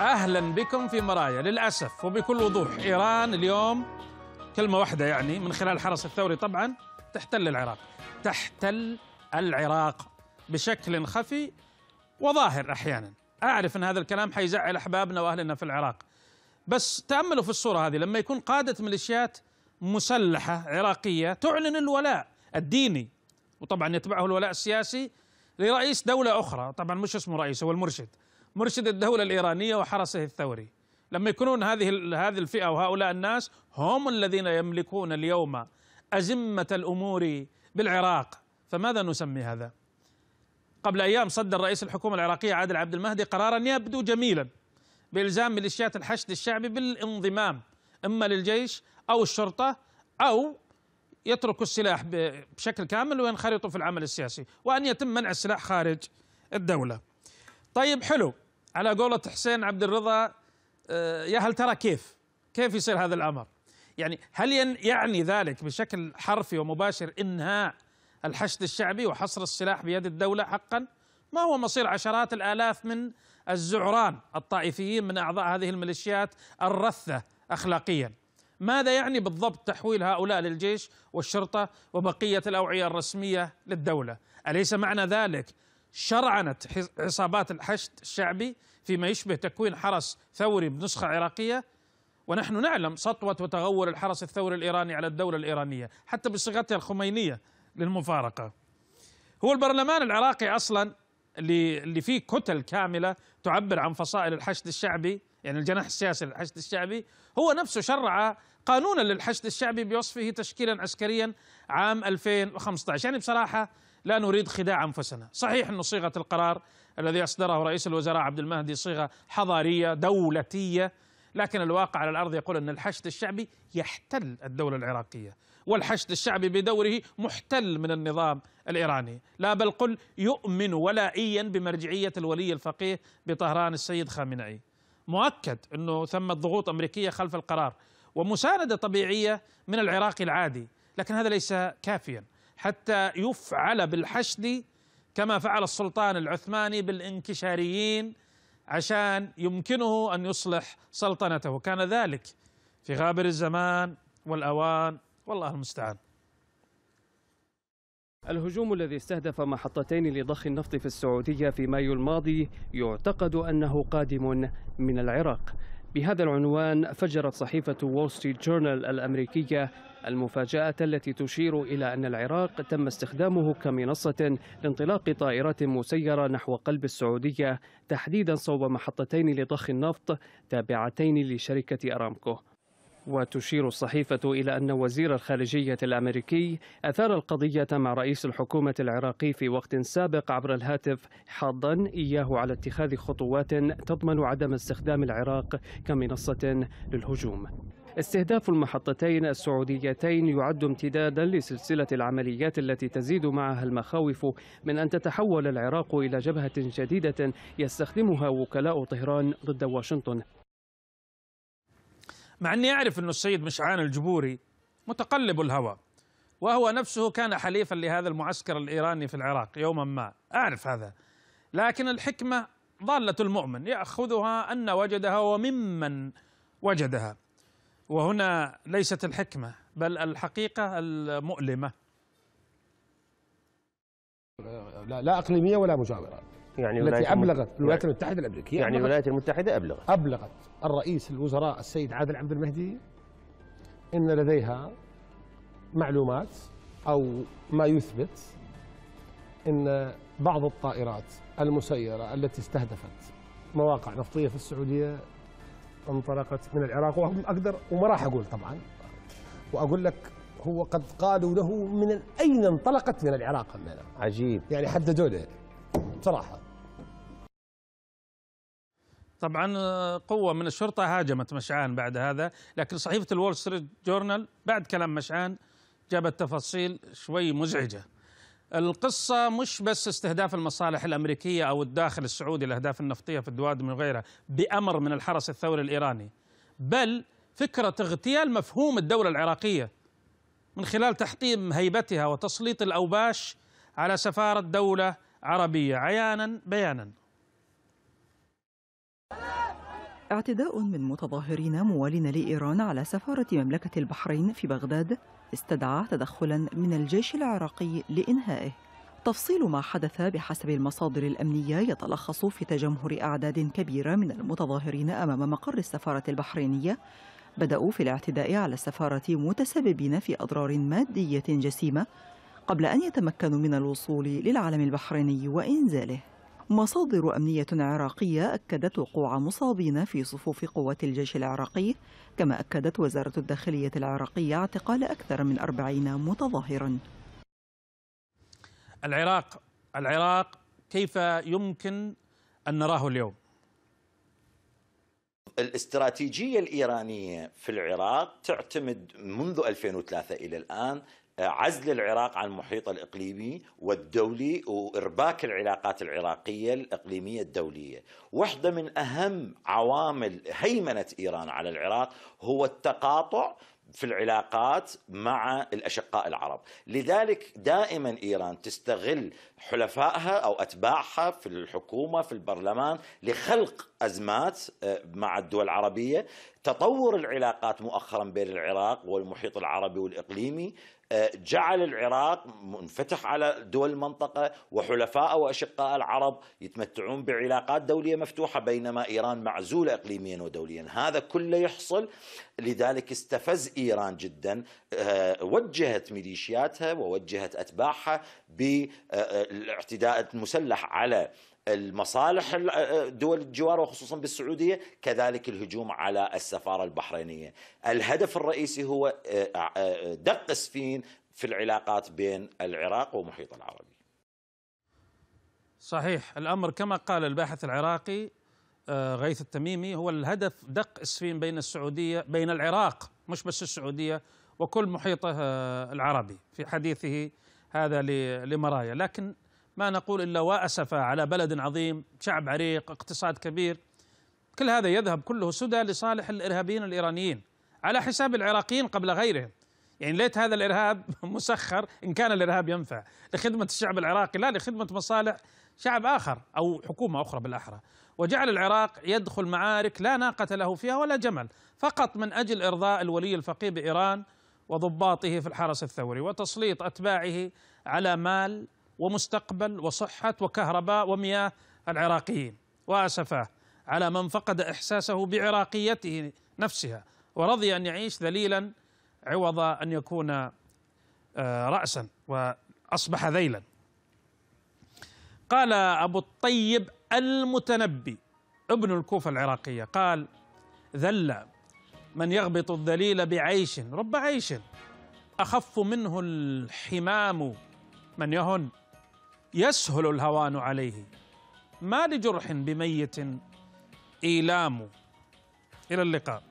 اهلا بكم في مرايا للاسف وبكل وضوح ايران اليوم كلمه واحده يعني من خلال الحرس الثوري طبعا تحتل العراق تحتل العراق بشكل خفي وظاهر احيانا اعرف ان هذا الكلام حيزعل احبابنا واهلنا في العراق بس تاملوا في الصوره هذه لما يكون قاده ميليشيات مسلحه عراقيه تعلن الولاء الديني وطبعا يتبعه الولاء السياسي لرئيس دوله اخرى طبعا مش اسمه رئيس هو المرشد مرشد الدولة الإيرانية وحرسه الثوري لما يكونون هذه هذه الفئة وهؤلاء الناس هم الذين يملكون اليوم أزمة الأمور بالعراق فماذا نسمي هذا؟ قبل أيام صدر رئيس الحكومة العراقية عادل عبد المهدي قرارا يبدو جميلا بإلزام ميليشيات الحشد الشعبي بالانضمام إما للجيش أو الشرطة أو يتركوا السلاح بشكل كامل وينخرطوا في العمل السياسي وأن يتم منع السلاح خارج الدولة طيب حلو على قولة حسين عبد الرضا آه، يا هل ترى كيف كيف يصير هذا الأمر يعني هل يعني ذلك بشكل حرفي ومباشر إنهاء الحشد الشعبي وحصر السلاح بيد الدولة حقا ما هو مصير عشرات الآلاف من الزعران الطائفيين من أعضاء هذه الميليشيات الرثة أخلاقيا ماذا يعني بالضبط تحويل هؤلاء للجيش والشرطة وبقية الأوعية الرسمية للدولة أليس معنى ذلك شرعنت عصابات الحشد الشعبي فيما يشبه تكوين حرس ثوري بنسخة عراقية ونحن نعلم سطوة وتغول الحرس الثوري الإيراني على الدولة الإيرانية حتى بصيغتها الخمينية للمفارقة هو البرلمان العراقي أصلا اللي فيه كتل كاملة تعبر عن فصائل الحشد الشعبي يعني الجناح السياسي للحشد الشعبي هو نفسه شرع قانونا للحشد الشعبي بوصفه تشكيلا عسكريا عام 2015 يعني بصراحة لا نريد خداع أنفسنا صحيح أن صيغة القرار الذي أصدره رئيس الوزراء عبد المهدي صيغة حضارية دولتية لكن الواقع على الأرض يقول أن الحشد الشعبي يحتل الدولة العراقية والحشد الشعبي بدوره محتل من النظام الإيراني لا بل قل يؤمن ولائيا بمرجعية الولي الفقيه بطهران السيد خامنئي مؤكد أنه ثمة ضغوط أمريكية خلف القرار ومساندة طبيعية من العراقي العادي لكن هذا ليس كافيا حتى يفعل بالحشد كما فعل السلطان العثماني بالانكشاريين عشان يمكنه ان يصلح سلطنته وكان ذلك في غابر الزمان والاوان والله المستعان الهجوم الذي استهدف محطتين لضخ النفط في السعودية في مايو الماضي يعتقد أنه قادم من العراق بهذا العنوان فجرت صحيفة وول ستريت جورنال الأمريكية المفاجأة التي تشير إلى أن العراق تم استخدامه كمنصة لانطلاق طائرات مسيرة نحو قلب السعودية تحديدا صوب محطتين لضخ النفط تابعتين لشركة أرامكو وتشير الصحيفة إلى أن وزير الخارجية الأمريكي أثار القضية مع رئيس الحكومة العراقي في وقت سابق عبر الهاتف حاضا إياه على اتخاذ خطوات تضمن عدم استخدام العراق كمنصة للهجوم استهداف المحطتين السعوديتين يعد امتدادا لسلسلة العمليات التي تزيد معها المخاوف من أن تتحول العراق إلى جبهة جديدة يستخدمها وكلاء طهران ضد واشنطن مع أني أعرف أن السيد مشعان الجبوري متقلب الهوى وهو نفسه كان حليفا لهذا المعسكر الإيراني في العراق يوما ما أعرف هذا لكن الحكمة ضالة المؤمن يأخذها أن وجدها وممن وجدها وهنا ليست الحكمة بل الحقيقة المؤلمة لا, لا أقليمية ولا مجاورة يعني التي أبلغت الولايات المتحدة الأمريكية يعني الولايات المتحدة أبلغت أبلغت الرئيس الوزراء السيد عادل عبد المهدي إن لديها معلومات أو ما يثبت إن بعض الطائرات المسيرة التي استهدفت مواقع نفطية في السعودية انطلقت من العراق وهم أقدر وما راح أقول طبعا وأقول لك هو قد قالوا له من أين انطلقت من العراق عجيب يعني حددوا له بصراحة طبعا آه، قوة من الشرطة هاجمت مشعان بعد هذا لكن صحيفة الول ستريت جورنال بعد كلام مشعان جابت تفاصيل شوي مزعجة القصة مش بس استهداف المصالح الأمريكية أو الداخل السعودي الأهداف النفطية في الدوادم وغيرها بأمر من الحرس الثوري الإيراني بل فكرة اغتيال مفهوم الدولة العراقية من خلال تحطيم هيبتها وتسليط الأوباش على سفارة دولة عربية عيانا بيانا اعتداء من متظاهرين موالين لإيران على سفارة مملكة البحرين في بغداد استدعى تدخلا من الجيش العراقي لإنهائه تفصيل ما حدث بحسب المصادر الأمنية يتلخص في تجمهر أعداد كبيرة من المتظاهرين أمام مقر السفارة البحرينية بدأوا في الاعتداء على السفارة متسببين في أضرار مادية جسيمة قبل أن يتمكنوا من الوصول للعلم البحريني وإنزاله مصادر أمنية عراقية أكدت وقوع مصابين في صفوف قوات الجيش العراقي كما أكدت وزارة الداخلية العراقية اعتقال أكثر من أربعين متظاهرا العراق العراق كيف يمكن أن نراه اليوم الاستراتيجية الإيرانية في العراق تعتمد منذ 2003 إلى الآن عزل العراق عن المحيط الاقليمي والدولي وارباك العلاقات العراقيه الاقليميه الدوليه، واحده من اهم عوامل هيمنه ايران على العراق هو التقاطع في العلاقات مع الاشقاء العرب، لذلك دائما ايران تستغل حلفائها او اتباعها في الحكومه في البرلمان لخلق ازمات آه، مع الدول العربيه، تطور العلاقات مؤخرا بين العراق والمحيط العربي والاقليمي جعل العراق منفتح على دول المنطقة وحلفاء وأشقاء العرب يتمتعون بعلاقات دولية مفتوحة بينما إيران معزولة إقليميا ودوليا هذا كله يحصل لذلك استفز إيران جدا آه، وجهت ميليشياتها ووجهت أتباعها بالاعتداء آه، المسلح على المصالح دول الجوار وخصوصا بالسعودية كذلك الهجوم على السفارة البحرينية الهدف الرئيسي هو دق سفين في العلاقات بين العراق ومحيط العربي صحيح الأمر كما قال الباحث العراقي غيث التميمي هو الهدف دق اسفين بين السعودية بين العراق مش بس السعودية وكل محيطه العربي في حديثه هذا لمرايا لكن ما نقول إلا واسف على بلد عظيم شعب عريق اقتصاد كبير كل هذا يذهب كله سدى لصالح الإرهابيين الإيرانيين على حساب العراقيين قبل غيرهم يعني ليت هذا الإرهاب مسخر إن كان الإرهاب ينفع لخدمة الشعب العراقي لا لخدمة مصالح شعب آخر أو حكومة أخرى بالأحرى وجعل العراق يدخل معارك لا ناقة له فيها ولا جمل فقط من أجل إرضاء الولي الفقيه بإيران وضباطه في الحرس الثوري وتسليط أتباعه على مال ومستقبل وصحة وكهرباء ومياه العراقيين وأسفاه على من فقد إحساسه بعراقيته نفسها ورضي أن يعيش ذليلا عوض أن يكون آه، رأسا وأصبح ذيلا قال أبو الطيب المتنبي ابن الكوفة العراقية قال ذل من يغبط الذليل بعيش رب عيش أخف منه الحمام من يهن يسهل الهوان عليه ما لجرح بميت إيلام إلى اللقاء